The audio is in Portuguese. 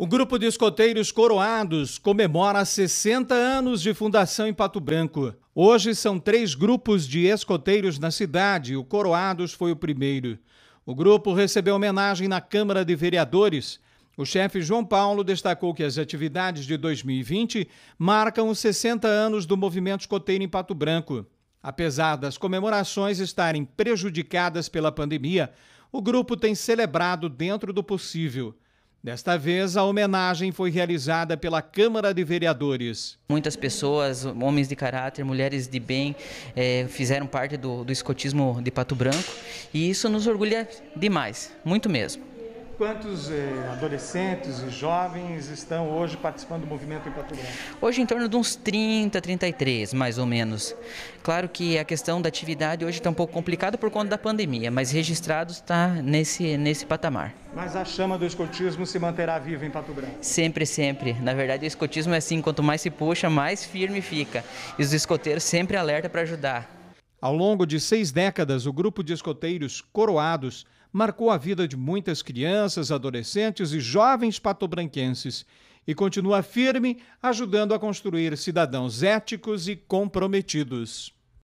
O grupo de escoteiros coroados comemora 60 anos de fundação em Pato Branco. Hoje são três grupos de escoteiros na cidade, o Coroados foi o primeiro. O grupo recebeu homenagem na Câmara de Vereadores. O chefe João Paulo destacou que as atividades de 2020 marcam os 60 anos do movimento escoteiro em Pato Branco. Apesar das comemorações estarem prejudicadas pela pandemia, o grupo tem celebrado dentro do possível. Desta vez, a homenagem foi realizada pela Câmara de Vereadores. Muitas pessoas, homens de caráter, mulheres de bem, é, fizeram parte do, do escotismo de Pato Branco e isso nos orgulha demais, muito mesmo. Quantos eh, adolescentes e jovens estão hoje participando do movimento em Pato Grande? Hoje em torno de uns 30, 33, mais ou menos. Claro que a questão da atividade hoje está um pouco complicada por conta da pandemia, mas registrado está nesse, nesse patamar. Mas a chama do escotismo se manterá viva em Pato Grande? Sempre, sempre. Na verdade, o escotismo é assim, quanto mais se puxa, mais firme fica. E os escoteiros sempre alerta para ajudar. Ao longo de seis décadas, o grupo de escoteiros coroados marcou a vida de muitas crianças, adolescentes e jovens patobranquenses e continua firme ajudando a construir cidadãos éticos e comprometidos.